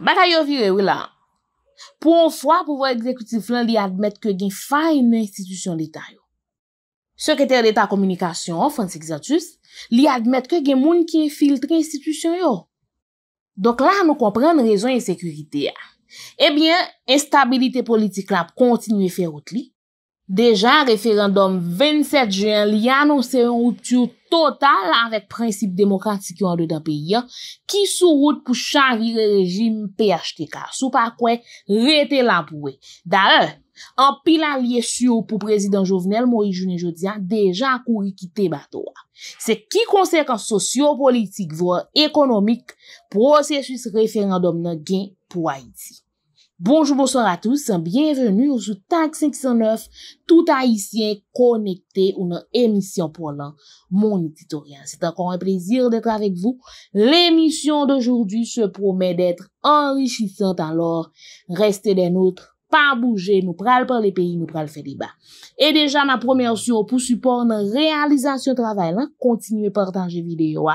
Bata yo vire wila, pou an fwa pou vwa ekzekutif lan li admet ke gen fay nan institusyon lita yo. Sekreter lita komunikasyon yo, Fonsi Xantus, li admet ke gen moun ki infiltre institusyon yo. Dok la nou kompren rezon yon sekurite ya. Ebyen, instabilite politik la pou kontinuye fey ot li. Dejan referandom 27 jan li anonsen woutu total avèk prinsip demokratik yo an de da peyi an ki sou wout pou chanvi rejim PHTK sou pa kwen rete la pou e. Da an, an pilan liye syo pou prezident jovenel Moïse Jouni Joudia dejan akouri ki te bato a. Se ki konsek an sosyo-politik vwa ekonomik, prosesis referandom nan gen pou a iti. Bonjour, bonsoir à tous, bienvenue au Zoutak 509, tout haïtien, connecté, une émission pour l'an, mon éditorial. C'est encore un plaisir d'être avec vous. L'émission d'aujourd'hui se promet d'être enrichissante, alors restez des nôtres. pa bouje, nou pral par le peyi, nou pral fè di ba. E deja, nan prome osyo, pou support nan realizasyon travay lan, kontinuè partanje videyo a,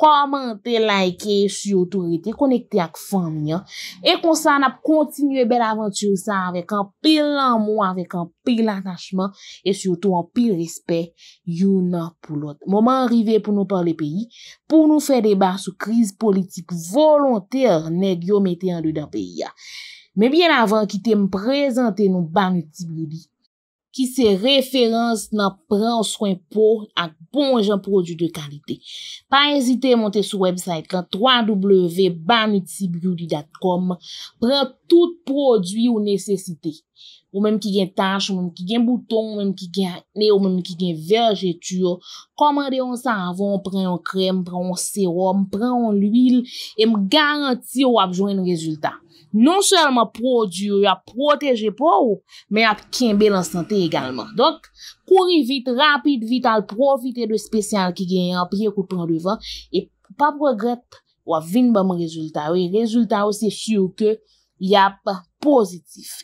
komante, like, e syo tou rete, konekte ak fami a, e konsan ap kontinuè bel avan chou sa, avek an pil anmou, avek an pil atachman, e syo tou an pil respè, yon nan pou lot. Moman rive pou nou par le peyi, pou nou fè di ba sou kriz politik volontèr, nek yo mette an lè dan peyi a. Men bien avan ki te m prezante nou Banuti Beauty, ki se referans nan pre an swen pou ak bon jan prodjou de kalite. Pa enzite monte sou website kan www.banutibreauty.com, pre an tout prodjou ou nesesite. Ou menm ki gen tache, ou menm ki gen bouton, ou menm ki gen verjetur, komande yon savon, pre yon krem, pre yon serum, pre yon l'huil, e m garanti ou apjou en rezultat. Non selman prodjou, ya proteje pou ou, men ap kenbe lan sante egalman. Donk, kouri vit, rapit, vit al, profite de spesyal ki gen yon, ap ye kou prendu van, e pa prograt wav vin ban mou rezultat ou, e rezultat ou se fiyou ke yap pozitif.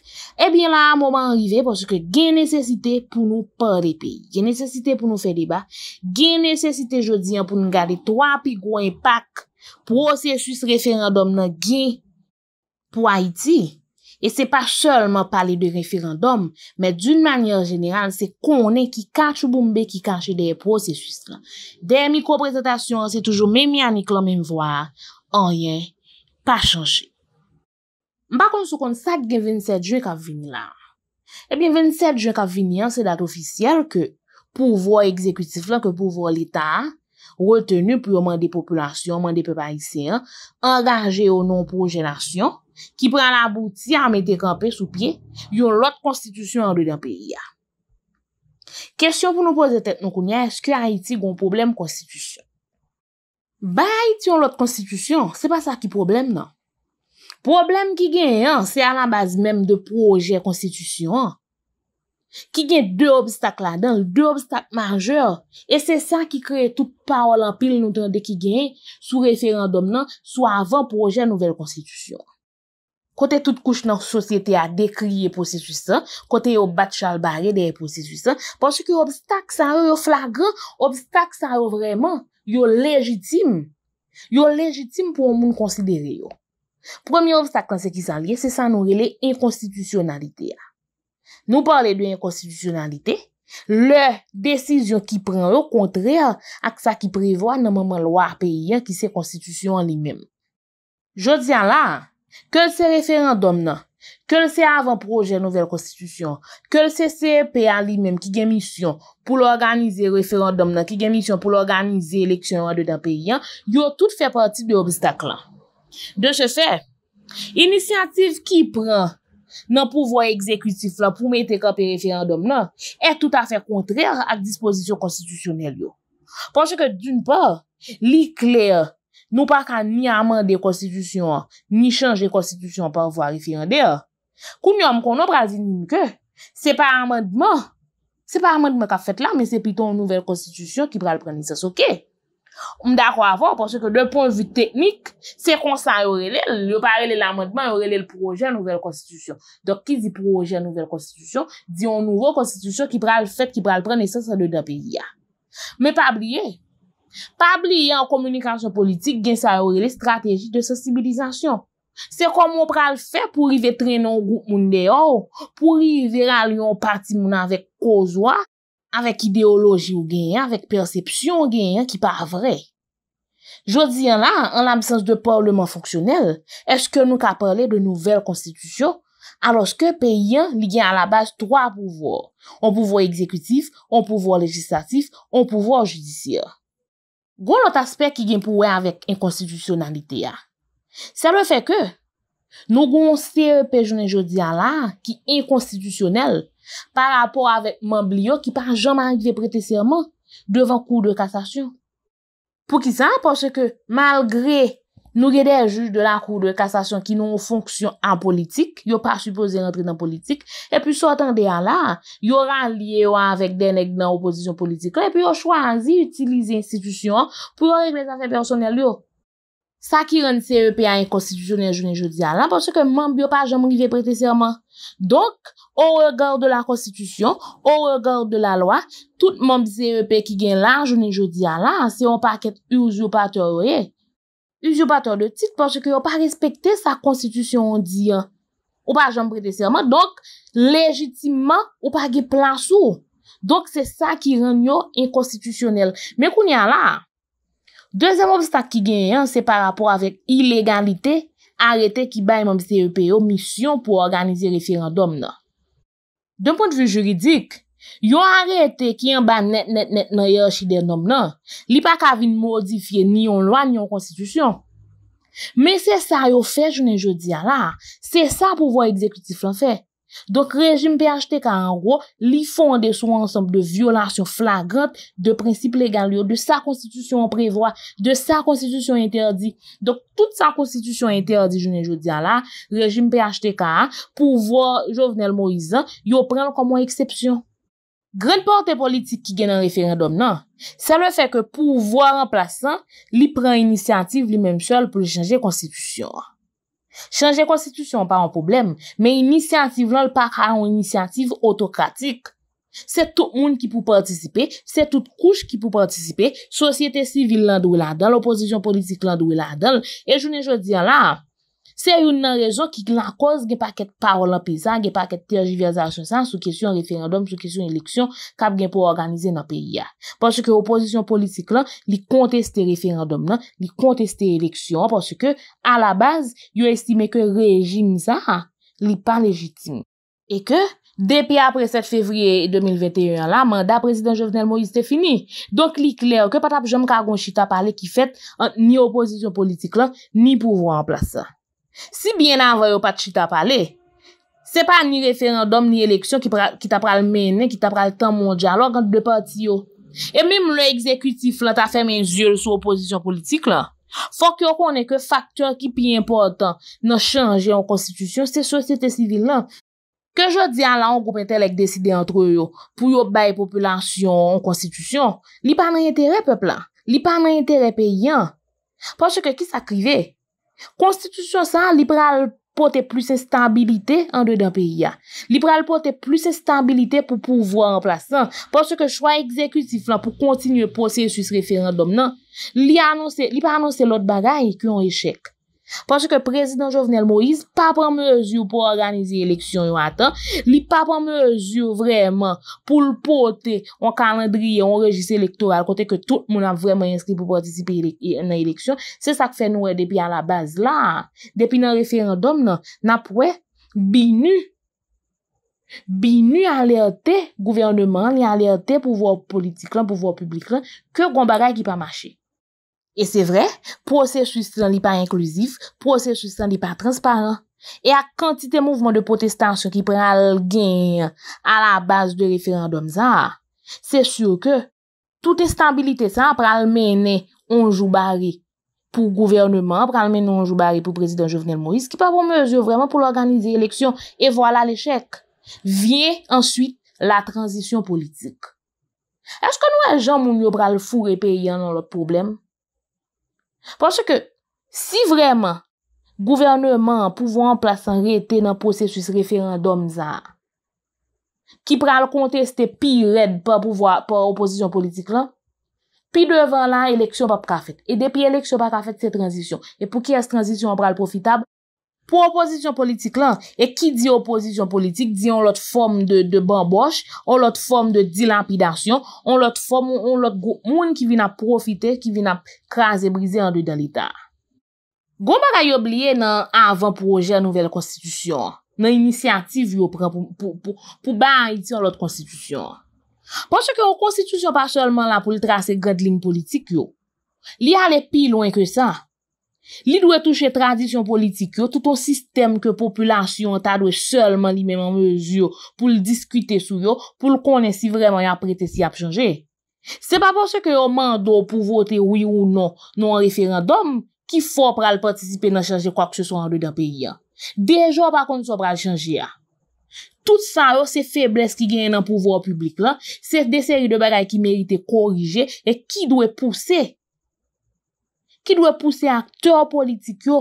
Ebyen eh la, a mouman rive, poske gen nesesite pou nou par de peyi, gen nesesite pou nou fe liba, gen nesesite jodi an pou nou gade 3 pi gwen pak, prosesus referandom nan gen gen, Po Haiti, e se pa selman pale de referandom, me d'un manyan jeneral, se konen ki kache ou bombe ki kache deye prosesus la. Deye mikro prezentasyon, se toujou mèmi anik la mèm vwa, anyen, pa chanche. Mpa kon sou kon sak gen 27 ju e kavim la. E eh bin 27 ju e kavim yan se dat ofisyel ke pou vwa ekzekutif la, ke pou vwa l'Etat la, retenu pou yon man de populasyon, man de pepa isen, angaje yon non projèlasyon, ki pran abouti a mè dekampè sou piye, yon lot konstitusyon an do den piye. Kèsyon pou nou poze tèt nou kounye, eske a iti goun problem konstitusyon? Ba iti yon lot konstitusyon, se pa sa ki problem nan? Problem ki gen yon, se a la baz mèm de projèl konstitusyon an, Ki gen non, de obstak la den, de obstak majeur, e se sa ki kreye tout pa walan pil nou dende ki gen sou referandom nan, sou avan proje nouvel konstitusyon. Kote tout kouch nan sosyete a dekriye prostitusyon, kote yo bat chalbare de prostitusyon, porsi ki obstak sa yo flagran, obstak sa yo vreman yo legitim. Yo legitim pou moun konsidere yo. Premier obstak lan se ki san liye se sa nou rele inkonstitusyonalite ya. Nou parle de yon konstitusyonalite, le desizyon ki pren yo kontre ak sa ki prevoa nan maman lo a peyen ki se konstitusyon li menm. Jot zyan la, kel se referan domna, kel se avan proje nouvel konstitusyon, kel se se peyan li menm ki gen misyon pou l'organize referan non, domna, ki gen misyon pou l'organize leksyon an de dan peyen, yo tout fe pati de obstaklan. De che se, inisyantif ki pren, nan pouvoi ekzekutif la pou mette ka periferandom nan, e tout afe kontrèr ak dispozisyon konstitusyonel yo. Ponche ke d'un pa, li kler nou pa kan ni amande konstitusyon, ni chanje konstitusyon par vo ariferandè, kou nyom kono brazi ninke, se pa amande man, se pa amande man ka fet la, men se piton nouvel konstitusyon ki pral pranise soke. Mda kwa vò, pwosè ke dè poun vwi teknik, se konsan yorele, loparele l'amotman yorele l'proje nouvel konstitusyon. Dok ki zi proje nouvel konstitusyon, di yon nouvel konstitusyon ki pral fèt ki pral pren esen sa dè dè pè ya. Mè pabliye, pabliye an komunikasyon politik gen sa yorele strategi de sensibilizasyon. Se komon pral fèt pou rive trenon gout moun de yon, pou rive ralyon pati moun anvek kozoa, avèk ideoloji ou genyen, avèk persepsyon ou genyen ki pa avre. Jodi an la, an l'amsans de pòbleman fonksyonel, eske nou ka pale de nouvel konstitusyon, aloske pe yon li gen an la base 3 pouvor. An pouvor ekzekutif, an pouvor legislatif, an pouvor judisyon. Gou lout aspek ki gen pouwe avèk inkonstitusyonalite ya. Sa le fe ke, nou goun se pe jounen jodi an la ki inkonstitusyonel, Par rapport avèk man bliyo ki pan jaman an kive prete serman devan kou de kastasyon. Pou ki san, porsè ke malgre nou gede juj de la kou de kastasyon ki nou fonksyon an politik, yo pa supose rentre nan politik, epi sou atan de a la, yo ran liye yo avèk denek nan oposisyon politik, epi yo chwazi utilize institisyon pou yo regle zase personel yo. Sa ki ren se epe a en konstitusyonel jounen joudi alan, porsè ke mambi yo pa jamon ki ve prete serman. Donk, o regar de la konstitusyon, o regar de la loa, tout mambi se epe ki gen lan jounen joudi alan, se yo pa ket uziopator weye. Uziopator de tit, porsè ke yo pa respekte sa konstitusyon diyan. Yo pa jamon prete serman, donk, lejitimman yo pa ge plasou. Donk, se sa ki ren yo en konstitusyonel. Men kouni ala, Dezem obstak ki gen yon se pa rapor avèk ilegalite, arete ki bè yon CEPO e misyon pou organize referandom nan. Den poun de vi juridik, yon arete ki yon bè net net net nan yon chidendom nan, li pa kavine modifiye ni yon lwa ni yon konstitusyon. Men se sa yon fè jounen jodi a la, se sa pou vò ekzekutif lan fè. Donk rejim PHTK an wò, li fonde sou ansom de violasyon flagrant de prinsip legal yo, de sa konstitusyon prevoa, de sa konstitusyon interdi. Donk tout sa konstitusyon interdi, jounen joudi ala, rejim PHTK an, pouvoi Jovenel Morizan, yo pren koman eksepsyon. Gren portè politik ki gen an referendom nan, sa mwen fè ke pouvoi remplasan, li pren inisiativ li menm sol pou li chanje konstitusyon an. Chanje konstitusyon pa an poublem, men inisiyantiv lal pa ka an inisiyantiv otokratik. Se tout moun ki pou patisipe, se tout kouch ki pou patisipe, sosyete sivil lan do we la dal, oposisyon politik lan do we la dal, e jounen jodi ala. Se yon nan rezon ki lan koz gen pa ket parlan pe san, gen pa ket terjivyezasyon san sou kesyon referendom, sou kesyon eleksyon kap gen pou organize nan pe ya. Pwase ke oposisyon politik lan, li konteste referendom nan, li konteste eleksyon, pwase ke a la baz, yo estime ke rejim san, li pa legitime. E ke, depi apre 7 fevri 2021 la, manda prezident Jovenel Moïse te fini. Donk li kler, ke patap jom kagon chita pale ki fet, ni oposisyon politik lan, ni pouvo an plasa. Si byen nan vwe yo pat chita pale, se pa ni referandom ni eleksyon ki ta pral menen, ki ta pral tan moun diyalo gant de pati yo. E mim le ekzekutif lan ta fè men zyol sou oposisyon politik lan. Fok yo konen ke faktor ki pi important nan chanje yon konstitusyon, se sosyete sivil lan. Ke jodi an la yon goup entelek deside antre yo pou yon bay populasyon, konstitusyon, li pa nan yon terepe plan, li pa nan yon terepe yon. Pas yo ke ki sa krive? Konstitusyon san, liberal pote plus estabilite an de da periya. Liberal pote plus estabilite pou pouvoi an plasan. Pas se ke chwa ekzekutif lan pou kontinu posye sou sreferan dom nan, li pa anonse lot bagay ki an echek. Panche ke prezident Jovenel Moïse pa pa mezu pou organize eleksyon yon atan. Li pa pa mezu vreman pou l'pote yon kalendri yon rejise elektoral kote ke tout moun an vreman inskri pou patisipe yon eleksyon. Se sa k fe nou e depi an la baz la. Depi nan referandom nan, nan pou e binu. Binu alerte gouvernement, ni alerte pouvoi politik lan, pouvoi publik lan, ke goun bagay ki pa mache. E se vre, proses soustant li pa inklusif, proses soustant li pa transparant, e a kantite mouvman de potestansyon ki pral genye a la base de referandom zan, se sur ke, tout estabilite san pral mene onjou bari pou gouvernement, pral mene onjou bari pou prezident Jovenel Moïse, ki pa pou mezo vreman pou l'organize eleksyon, e vwala l'eshek. Vye answik la tranzisyon politik. Eske nou e jom mou myo pral foure pe yon lout probleme? Panche ke, si vreman gouvernement pouvan plasan rete nan posesus referandum zan, ki pral konteste pi red pa oposisyon politik lan, pi devan lan, eleksyon pa prafet. E depi eleksyon pa prafet, se transisyon. E pou ki es transisyon pral profitab, Po opozisyon politik lan, e ki di opozisyon politik, di yon lot form de bambosh, yon lot form de dilapidasyon, yon lot form yon lot goun moun ki vin a profite, ki vin a kaze brize an do dalita. Gouman a yob liye nan avan proje nouvel konstitusyon, nan inisyativ yon pou ba iti yon lot konstitusyon. Ponche ki yon konstitusyon pa chalman la pou li trase gredling politik yon. Li ale pi loin ke sa. Li dwe touche tradisyon politik yo, tout o sistem ke populasyon ta dwe selman li menman mezyo pou l diskute sou yo, pou l konen si vreman ya prete si ap chanje. Se pa porsye ke yo mando pou vote oui ou non nou an referandom, ki fò pral patisipe nan chanje kwa kse sou an do dan peyi ya. Dejò pa kon sou pral chanje ya. Tout sa yo, se febles ki gen nan pouvo a publik lan, sef de seri de bagay ki merite korije e ki dwe pousse. Ki dwe pousse akteur politik yo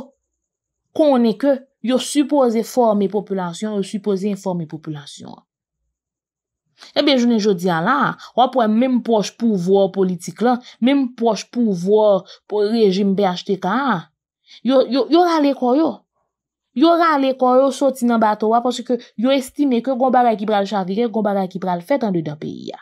konen ke yon supose formi populasyon, yon supose informi populasyon. Ebe, eh jounen jodi ala, wapwen menm poche pouvor politik lan, menm poche pouvor pou rejim BHTK, yon rale koyo. Yon rale koyo soti nan bato wapwansi ke yon estime ke gombara kibral chadire, gombara kibral fèt an de da peyi.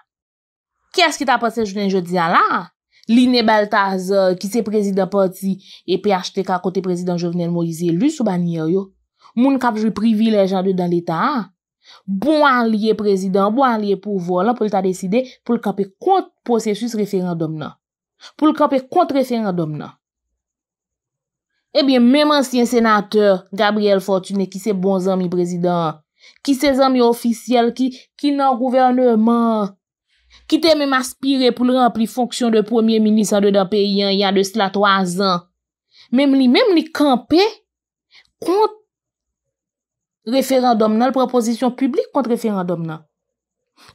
Kè s ki ta pote jounen jodi ala? Liné Baltaz, ki se prezident parti, e pi achete ka kote prezident Jovenel Moise, lu sou banyer yo. Moun kapjou privilejade dan l'Etat. Ah. Bon an liye prezident, bon an liye pou volan, pou l'ta deside pou l'kapjou kont-posesus referandom nan. Pou l'kapjou kont-referandom nan. Ebyen, eh mèm ansyen senateur, Gabriel Fortunet, ki se bon zan mi prezident, ki se zan mi ofisyel, ki nan gouvernement, Ki te mè m'aspire pou l'ranpli fonksyon de premier minis an de da pe yon yon de slatoazan. Mèm li, mèm li kampe kont referandom nan, l'proposisyon publik kont referandom nan.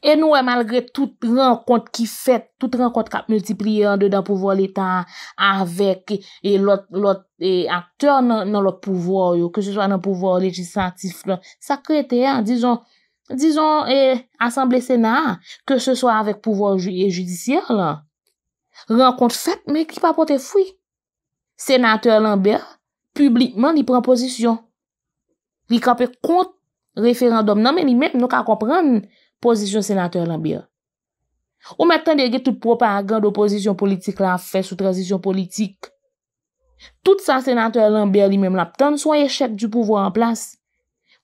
E nou e malgre tout renkont ki fet, tout renkont kap multipli an de da pouvo l'Etat avèk et l'ot, l'ot, et akteur nan l'ot pouvo yo, ke se jwa nan pouvo l'egisantif lan. Sa kre te yon, dijon. Dizon, Assemble Senat, ke se so avèk pouvoj e judisyen la, renkont fèt, mèk li pa pote fwi. Senatèr Lambert, publikman li pren pozisyon. Li kapè kont referandom nan, mè li mèk nou ka kompran pozisyon senatèr Lambert. Ou mèk tan de ge tout propagand opozisyon politik la, fè sou trasyon politik. Tout sa senatèr Lambert li mèm lap tan, so yè chèk du pouvoj an plas.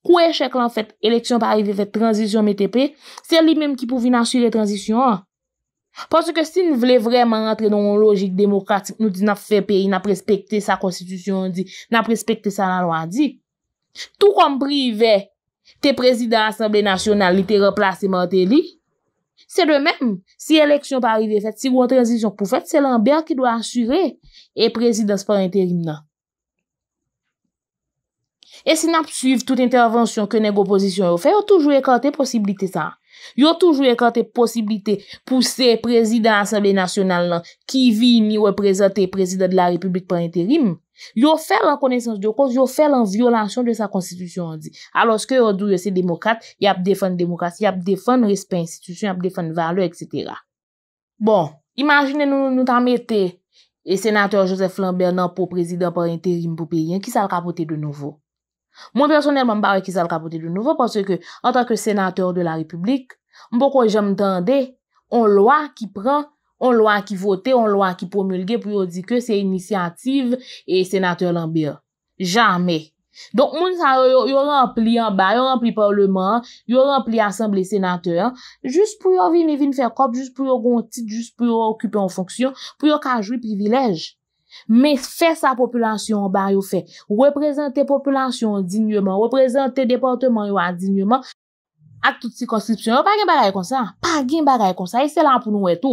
Kouye chèk lan fèt, eleksyon pa arrive fèt, tranzisyon mè te pè, sè li mèm ki pouvi nan shirè tranzisyon an. Ponso ke si nou vle vreman antre don logik demokratik nou di nan fè pè, nan prespektè sa konstitusyon di, nan prespektè sa nan lo a di, tou kom prive te prezident Assemblée Nationale li te replase mè an te li, sè de mèm, si eleksyon pa arrive fèt, si wè tranzisyon pou fèt, sè lan bè an ki dwa asyre e prezidans pa interim nan. E se nap suiv tout intervensyon ke neg oposisyon yo fe, yo toujou ekante posibilite sa. Yo toujou ekante posibilite pou se prezidansan de nasyonal nan ki vini reprezenter prezidat de la republik pan enterim. Yo fe lankoneysans diyo, yo fe lankonansyon de sa konstitusyon di. A loske yo dou yo se demokat, yo ap defen demokat, yo ap defen respen institusyon, yo ap defen valo, etc. Bon, imagine nou tan mette senatèr Joseph Flanber nan pou prezidat pan enterim pou peyen, ki sa l kapote de nouvo? Mwen personelman mba wè ki sal kapote de nouvo, pwosè ke, an takke senatèr de la republik, mbo kwa jèm tande, on lwa ki pran, on lwa ki vote, on lwa ki promulge, pou yo di ke se inisiyative e senatèr lan biya. Jamè. Donk moun sa yo, yo rempli an ba, yo rempli parleman, yo rempli asamblè senatèr, jous pou yo vine, vine fè kop, jous pou yo goun tit, jous pou yo okupè an fonksyon, pou yo ka jwi privilèj. Mè fè sa populasyon bar yo fè. Reprezentè populasyon dinye man, reprezentè deportman yo an dinye man. Ak tout si konsipsyon yo, pa gen bar ay konsan. Pa gen bar ay konsan, e se lan pou nou eto.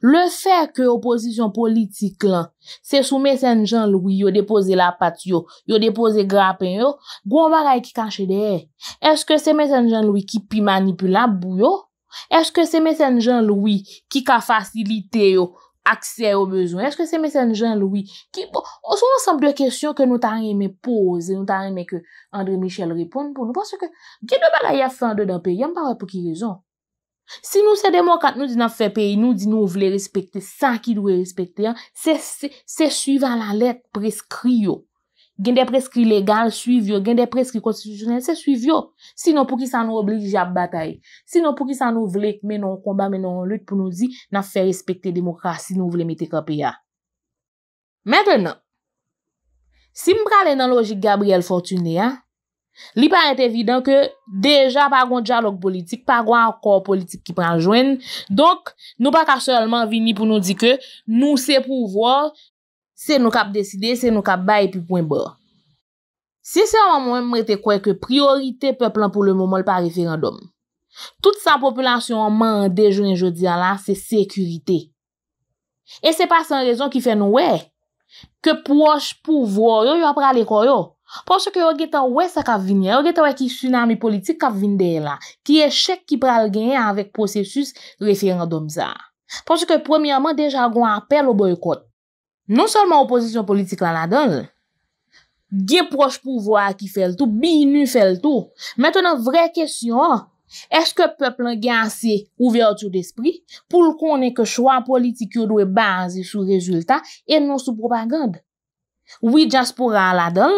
Le fè ke oposisyon politik lan, se sou mesen jan loui yo depoze la pat yo, yo depoze grapen yo, gwo bar ay ki kanche dehe. Eske se mesen jan loui ki pi manipula bou yo? Eske se mesen jan loui ki ka fasilite yo? akse ou bezon. Eske se mesen jan loui? On sou ansan dwe kesyon ke nou ta anye me pose e nou ta anye me ke André Michel repon pou nou. Ponsye ke, genou bala ya fande dan pe, yon pa wè pou ki rezon. Si nou se demou kat nou di nan fè pe, nou di nou vle respekte sa ki dwe respekte, se suivan la let preskrio. gen de preskri legal, suiv yo, gen de preskri konstitusyonel, se suiv yo. Sinon pou ki san nou oblige ap batay. Sinon pou ki san nou vle menon konba menon lout pou nou zi nan fè respekte demokrasi nou vle metek ap e ya. Mètenan, si m pralè nan logik Gabriel Fortuné ya, li pa ente vidan ke deja pa gon diyalog politik, pa gon akor politik ki pranjwen. Donk, nou pa kasellman vini pou nou zi ke nou se pou vwa... Se nou kap deside, se nou kap bay, epi pwen ba. Se se an mwen mwete kwe ke priorite pe plan pou le mounmol pa referendum, tout sa populasyon mwen dejon en jodi an la, se sekurite. E se pa san rezon ki fè nou we, ke pwosh pouvor yo yo apra le kwa yo. Ponche ke yo geta we sa kap vini, yo geta we ki tsunami politik kap vini dey la, ki eshek ki pral gen avèk prosesus referendom za. Ponche ke pwem yaman deja gwen apel ou boykot. Non salman oposisyon politik lan la dal, gen proj pouvo a ki fel tou, bi inu fel tou. Meton an vre kesyon, eske peplen gen ase ouvertou despri pou l konen ke chwa politik yo do e bazi sou rezultat e non sou propagand. Ou i jaspouran la dal,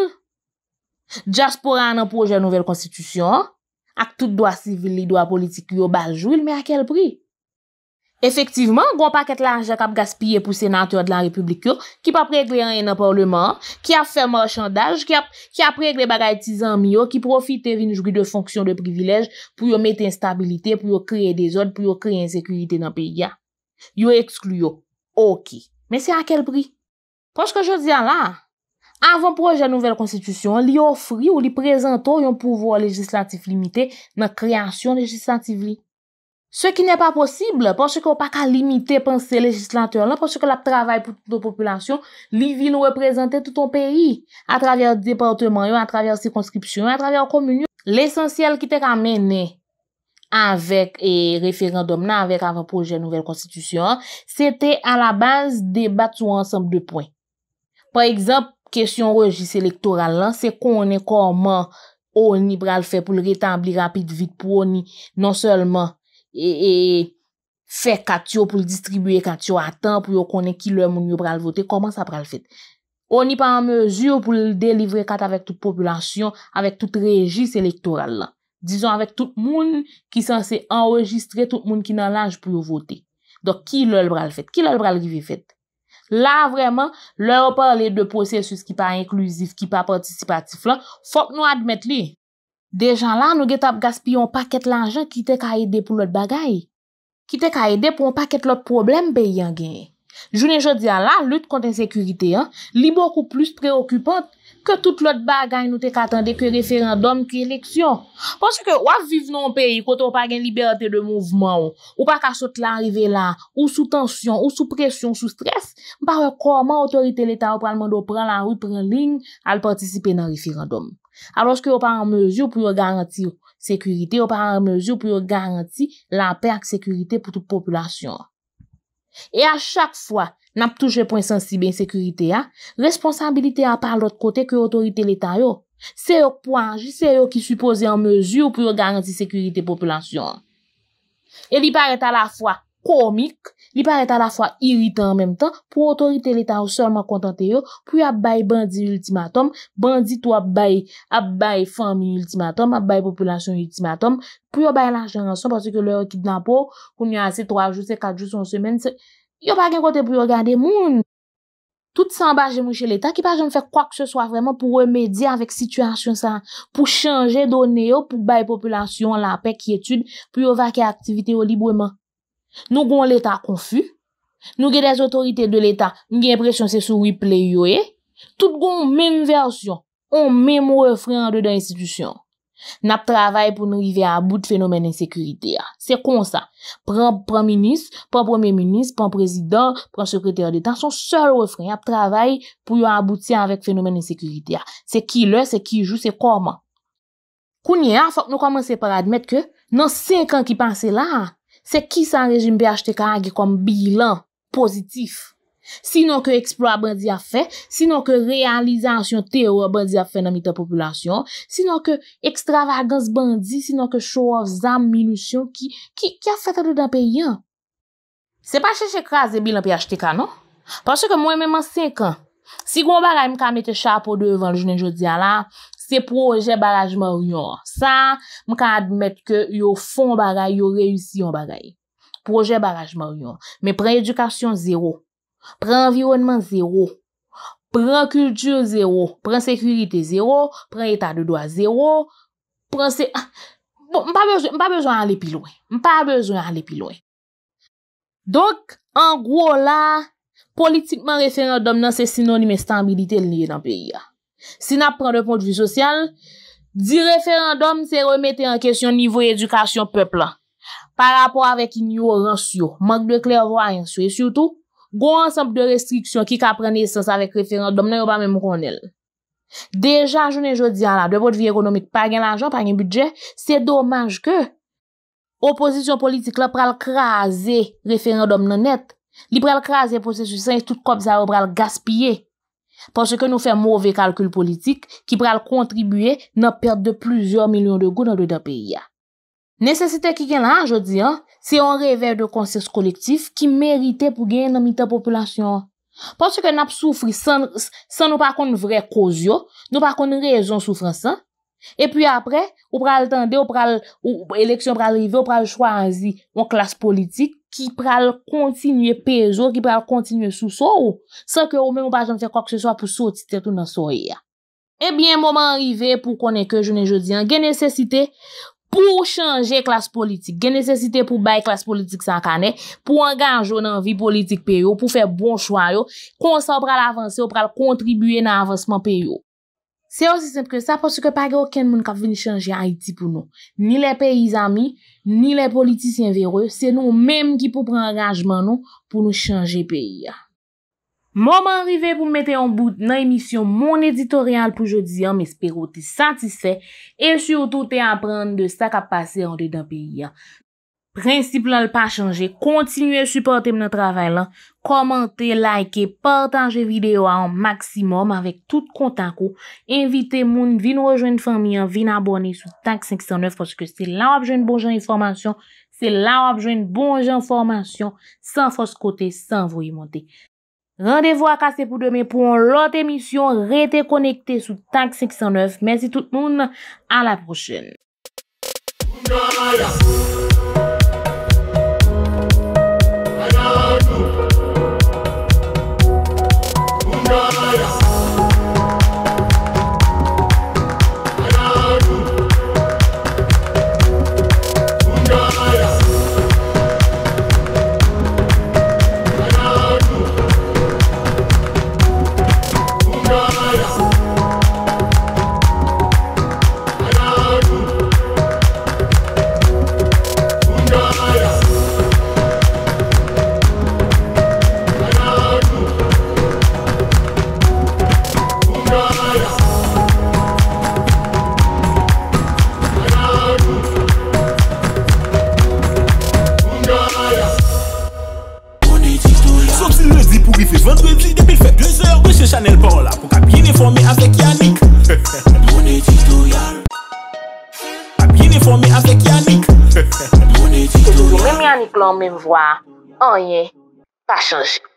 jaspouran an pouje nouvel konstitusyon, ak tout do a sivili do a politik yo baljou, il me a kel priy? Efektivman, gwa bon paket lanja kap gaspye pou senatour de la republiku ki pa prek vrenye nan parleman, ki ap fè mò chandaj, ki ap prek le bagay tizan miyo, ki profite vinj gri de fonksyon de privilej pou yo met instabilite, pou yo kreye de zon, pou yo kreye insekurite nan peyga. Yo eksklu yo. Ok. Men se a kel pri? Kwa chke jò diyan la? Avon proje nouvel konstitusyon, li ofri ou li prezento yon pouvo a legislatif limite nan kreasyon legislativ li. Se ki nè pa posible, porsè ki ou pa ka limitè panse legislateur lan, porsè ki la travay pou toutou populasyon, li vil ou reprezentè toutou peri, a travèr departement yo, a travèr sikonskripsyon, a travèr komunyon. L'esensyèl ki te ramène avèk e referandom nan, avèk avèk avèk projè nouvel konstitusyon, se te a la baz debat sou ansèmpe dè pwen. Par ekzamp, kesyon rejiss elektoral lan, se konè koman ou ni pral fè pou l'ritambli rapit vit pou ou ni, E, e fe kati yo pou li distribuyen kati yo atan pou yo konen ki lòl moun yo pral voten. Koman sa pral fet? Oni pa an mezur pou li delivre kat avèk tout populasyon, avèk tout rejis elektoral lan. Dijon avèk tout moun ki san se enregistre tout moun ki nan lanj pou yo voten. Dok ki lòl pral fet? Ki lòl pral rivi fet? La vreman, lòl parle de posè sus ki pa inklusif, ki pa participatif lan, fok nou admèt li. De jan la nou get ap gaspi yon paket lanjen ki te ka ede pou lot bagay. Ki te ka ede pou yon paket lot problem pe yon gen. Jounen jodi a la, lout konten sekurite, li boku plus preokupant ke tout lot bagay nou te katande ke referandom ki eleksyon. Pon se ke wak vive non pe yon koto wap agen liberate de mouvman ou pak asot la arrive la ou sou tensyon, ou sou presyon, ou sou stres, mpa wak koman otorite l'Etat ou pralman do pran lan route pran lin al partisipe nan referandom. alos ke yo pa an mezyou pou yo garanti yo sekurite, yo pa an mezyou pou yo garanti la perk sekurite pou tou populasyon. E a chak fwa, nap touche pon sensiben sekurite a, responsabilite a pa lot kote ke otorite leta yo, se yo pou anji, se yo ki supoze an mezyou pou yo garanti sekurite populasyon. E li pare ta la fwa. komik, li pa reta la fwa iritan an menm tan, pou otorite leta ou solman kontante yo, pou yo bay bandi ultimatom, bandi to a bay, a bay fami ultimatom, a bay populasyon ultimatom, pou yo bay la janson, pwase ke le yo ki dna pou, koun yo ase 3 jous, se 4 jous an semen, se, yo pa gen kote pou yo gade moun. Tout san baje mou che leta, ki pa jen fè kwa kse swa vreman pou remedi avèk situasyon san, pou chanje donè yo pou bay populasyon la pek yetud pou yo vake aktivite yo libreman. Nou gwen l'Etat konfu, nou gen des otorite de l'Etat, nou gen presyon se sou we play yo e, tout gwen mèm versyon, mèm refren an de dan institusyon. Nap travay pou nou rive a about fenomen insekurite a. Se kon sa, pran pran minis, pran pran mè minis, pran prezident, pran sekreter de tan, son sol refren ap travay pou yo abouti a avèk fenomen insekurite a. Se ki lè, se ki jou, se koman. Kounye a, fok nou komanse par admèt ke nan 5 an ki panse la a, Se ki san rejim PHTK ange kom bilan pozitif. Sinon ke eksplo a bandi a fe, sinon ke realizasyon teo a bandi a fe nan mita populasyon, sinon ke ekstravagans bandi, sinon ke chowazan minusyon ki a feta do dan pe yon. Se pa chese kras de bilan PHTK non? Pansye ke mwen menman 5 an, si gwo baga im ka mete chapo devan ljounen jodi ala, Se proje barajman ryon. Sa, m ka admet ke yo fon baraj, yo reyusyon baraj. Proje barajman ryon. Me pre edukasyon zero. Pre environman zero. Pre kultur zero. Pre sekurite zero. Pre etat de doa zero. Pre se... Ah, bon, m pa bezwen anle pilwen. M pa bezwen anle pilwen. Donk, an gwo la, politikman referan dom nan se sinonime stambilite liye nan peyi ya. Sin ap pren de pon de vi sosyal, di referandom se remete an kesyon nivou edukasyon pepla. Par rapor avèk in yo ransyo, mank de klerwa yansyo, e surtout, gwo ansanp de restriksyon ki ka pren esens avèk referandom nan yoban mèm kon el. Dejan, jounen joun diyan la, devote vi ergonomik, pagnan anjan, pagnan budget, se domaj ke oposisyon politik la pral krasè referandom nan net. Li pral krasè posè susens, tout kop zaro pral gaspye. Porsè ke nou fè mouvè kalkül politik ki pral kontribuyè nou pèrt de plouzyon milyon de goun nan dè da peyi ya. Nèsesite ki gen lan jodi an, se yon revè de konses kolektif ki mèrite pou gen nan mitè populasyon. Porsè ke nap soufri san nou pa kon nou vre kozyon, nou pa kon nou rejon soufran san. E pi apre, ou pral tende, ou pral, ou eleksyon pral rive, ou pral chwazi yon klas politik ki pral kontinye pezo, ki pral kontinye sou sou, sa ke ou men ou pa jante kak se swa pou sou ti tete ou nan sou ya. E bien, moman rive pou konen ke jounen joudian, gen nesesite pou chanje klas politik, gen nesesite pou bay klas politik san kane, pou anganjou nan vi politik peyo, pou fe bon chwa yo, konsan pral avanse, ou pral kontribuye nan avansman peyo. Se yo se sempre sa porsi ke pa ge oken moun kap veni chanje Haiti pou nou. Ni le peyi zami, ni le politisyen vero, se nou menm ki pou pran angajman nou pou nou chanje peyi ya. Mouman rive pou mwete yon bout nan emisyon moun editorial pou jodi ya, m espiro te satise, e syo tou te apren de sa kap pase yon de dan peyi ya. Prinsip lal pa chanje, kontinue supporte mnen travèl, komante, like, partanje videyo an maksimum avèk tout kontakou. Invite moun, vin rejwen fami an, vin abone sou TAK 509 poske se la wap jwen bonjan informasyon, se la wap jwen bonjan informasyon, san fos kote, san vou y montè. Rendevo akase pou demè pou an lot emisyon, rete konekte sou TAK 509. Mènsi tout moun, ala prochèl. passions